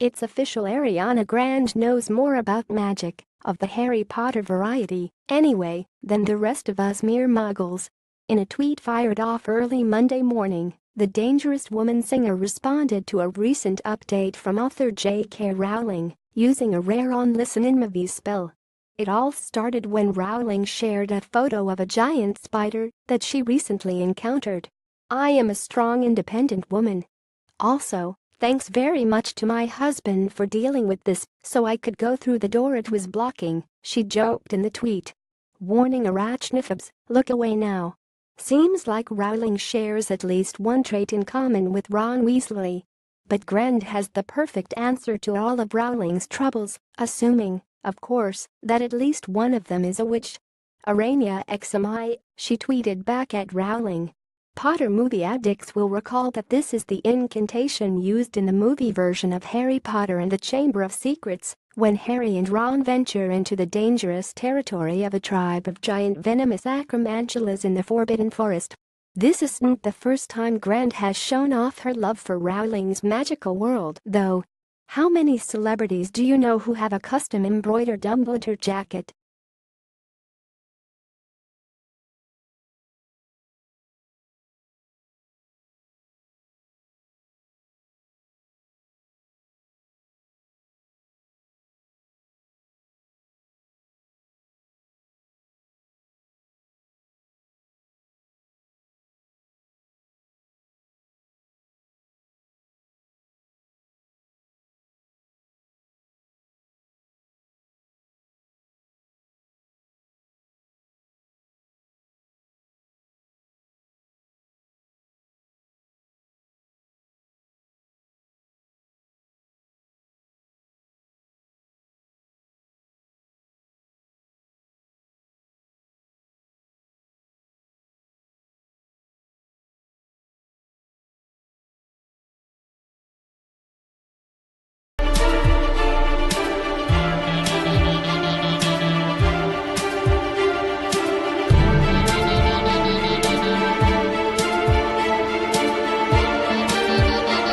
It's official Ariana Grande knows more about magic, of the Harry Potter variety, anyway, than the rest of us mere muggles. In a tweet fired off early Monday morning, the Dangerous Woman singer responded to a recent update from author J.K. Rowling, using a rare on listen in movie spell. It all started when Rowling shared a photo of a giant spider that she recently encountered. I am a strong independent woman. Also, Thanks very much to my husband for dealing with this so I could go through the door it was blocking, she joked in the tweet. Warning arachnifobes, look away now. Seems like Rowling shares at least one trait in common with Ron Weasley. But Grand has the perfect answer to all of Rowling's troubles, assuming, of course, that at least one of them is a witch. Arania XMI, she tweeted back at Rowling, Potter movie addicts will recall that this is the incantation used in the movie version of Harry Potter and the Chamber of Secrets when Harry and Ron venture into the dangerous territory of a tribe of giant venomous acromantulas in the Forbidden Forest. This isn't the first time Grant has shown off her love for Rowling's magical world, though. How many celebrities do you know who have a custom embroidered Dumbledore jacket